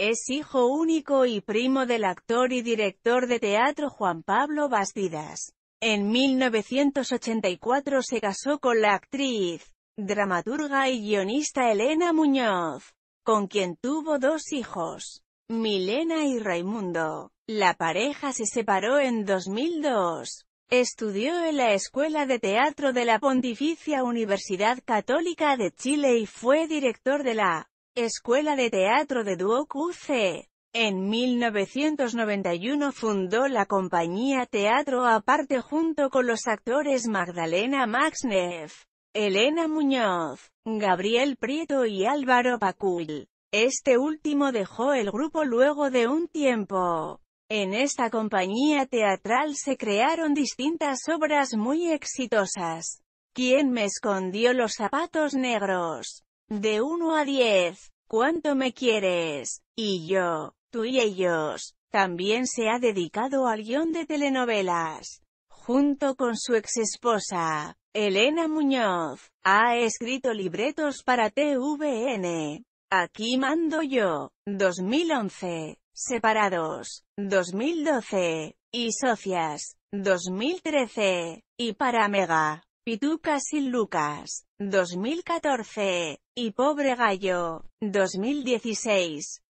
Es hijo único y primo del actor y director de teatro Juan Pablo Bastidas. En 1984 se casó con la actriz, dramaturga y guionista Elena Muñoz, con quien tuvo dos hijos, Milena y Raimundo. La pareja se separó en 2002. Estudió en la Escuela de Teatro de la Pontificia Universidad Católica de Chile y fue director de la Escuela de Teatro de Duoc UC. En 1991 fundó la compañía Teatro Aparte junto con los actores Magdalena Maxneff, Elena Muñoz, Gabriel Prieto y Álvaro Pacul. Este último dejó el grupo luego de un tiempo. En esta compañía teatral se crearon distintas obras muy exitosas. ¿Quién me escondió los zapatos negros? De 1 a 10, ¿cuánto me quieres? Y yo, tú y ellos. También se ha dedicado al guión de telenovelas. Junto con su exesposa, Elena Muñoz, ha escrito libretos para TVN. Aquí mando yo, 2011, separados, 2012, y socias, 2013, y para Mega. Pituca sin Lucas, 2014, y Pobre Gallo, 2016.